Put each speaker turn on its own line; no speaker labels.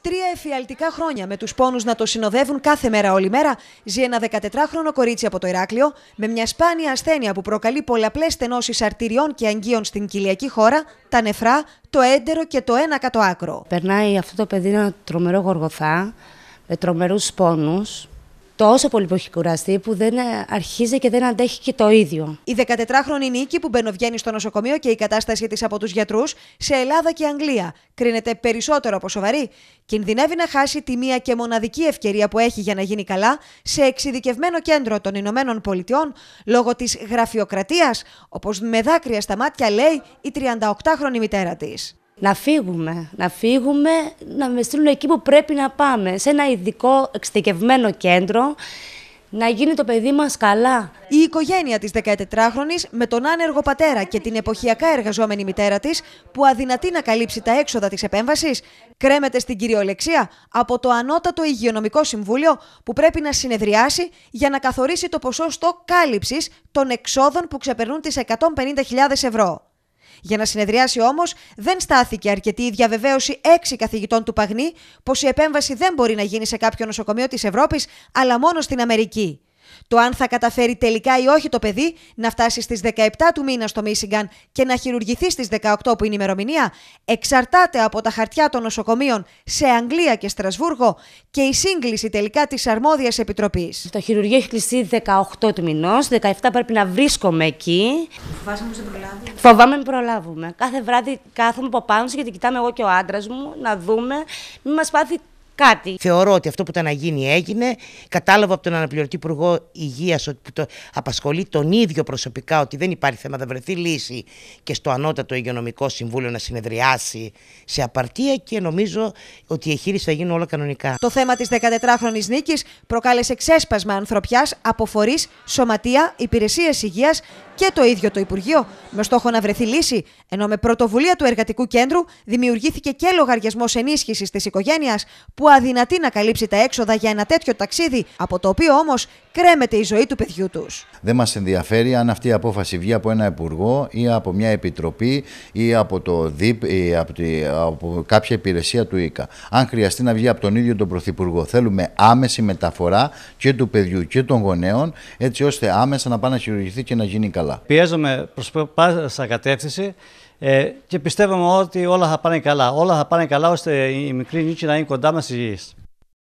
Τρία εφιαλτικά χρόνια με τους πόνους να το συνοδεύουν κάθε μέρα όλη μέρα, ζει ένα 14χρονο κορίτσι από το Ηράκλειο με μια σπάνια ασθένεια που προκαλεί πολλαπλές στενώσεις αρτηριών και αγγείων
στην κοιλιακή χώρα, τα νεφρά, το έντερο και το ένα κατω άκρο. Περνάει αυτό το παιδί ένα τρομερό γοργοθά, με τρομερούς πόνους, τόσο πολύ που έχει κουραστεί που δεν ε, αρχίζει και δεν αντέχει και το ίδιο. Η 14χρονη Νίκη που μπαινοβγαίνει στο νοσοκομείο
και η κατάσταση της από τους γιατρούς σε Ελλάδα και Αγγλία κρίνεται περισσότερο από σοβαρή. Κινδυνεύει να χάσει τη μία και μοναδική ευκαιρία που έχει για να γίνει καλά σε εξειδικευμένο κέντρο των Ηνωμένων Πολιτειών λόγω της γραφειοκρατίας, όπως με δάκρυα στα μάτια
λέει η 38χρονη μητέρα της. Να φύγουμε, να φύγουμε, να με στείλουν εκεί που πρέπει να πάμε, σε ένα ειδικό εξειδικευμένο κέντρο, να γίνει το παιδί μας καλά. Η οικογένεια της 14χρονης με τον άνεργο πατέρα και την εποχιακά
εργαζόμενη μητέρα της που αδυνατεί να καλύψει τα έξοδα της επέμβασης κρέμεται στην κυριολεξία από το ανώτατο υγειονομικό συμβούλιο που πρέπει να συνεδριάσει για να καθορίσει το ποσοστό κάλυψης των εξόδων που ξεπερνούν τις 150.000 ευρώ. Για να συνεδριάσει όμως, δεν στάθηκε αρκετή η διαβεβαίωση έξι καθηγητών του Παγνή πως η επέμβαση δεν μπορεί να γίνει σε κάποιο νοσοκομείο της Ευρώπης, αλλά μόνο στην Αμερική. Το αν θα καταφέρει τελικά ή όχι το παιδί να φτάσει στις 17 του μήνα στο Μίσιγκαν και να χειρουργηθεί στις 18 που είναι η ημερομηνία εξαρτάται από τα χαρτιά των νοσοκομείων σε
Αγγλία και Στρασβούργο και η σύγκληση τελικά της αρμόδιας επιτροπής. Το χειρουργείο έχει κλειστεί 18 του μηνός, 17 πρέπει να βρίσκομαι εκεί. Φοβάσαι προλάβουμε. Φοβάμαι μην προλάβουμε. Κάθε βράδυ κάθομαι από πάνω γιατί κοιτάμε εγώ και ο άντρας μου να δούμε, μην
μας πάθει κάτι. Θεωρώ ότι αυτό που ήταν να γίνει έγινε. Κατάλαβα από τον αναπληρωτή Υπουργό Υγείας ότι το απασχολεί τον ίδιο προσωπικά ότι δεν υπάρχει θέμα, θα βρεθεί λύση και στο ανώτατο υγειονομικό συμβούλιο να συνεδριάσει σε απαρτία και νομίζω ότι η εγχείρηση θα γίνει όλα κανονικά. Το
θέμα της 14χρονη νίκης προκάλεσε ξέσπασμα ανθρωπιάς από φορεί, σωματεία, υπηρεσίες υγείας και το ίδιο το Υπουργείο με στόχο να βρεθεί λύση, ενώ με πρωτοβουλία του Εργατικού Κέντρου δημιουργήθηκε και λογαριασμός ενίσχυσης της οικογένειας που που να καλύψει τα έξοδα για ένα τέτοιο ταξίδι, από το οποίο όμως κρέμεται η ζωή του παιδιού τους.
Δεν μας ενδιαφέρει αν αυτή η απόφαση βγει από ένα υπουργό ή από μια επιτροπή ή από, το ΔΥΠ, ή από, τη, από κάποια υπηρεσία του ΙΚΑ. Αν χρειαστεί να βγει από τον ίδιο τον Πρωθυπουργό, θέλουμε άμεση μεταφορά και του παιδιού και των γονέων, έτσι ώστε άμεσα να πάνε να χειρουργηθεί και να γίνει καλά. Πιέζομαι προς πάσα κατεύθυνση. Ε, και πιστεύουμε ότι όλα θα πάνε καλά. Όλα θα πάνε καλά ώστε η μικρή νίκη να είναι κοντά μας στι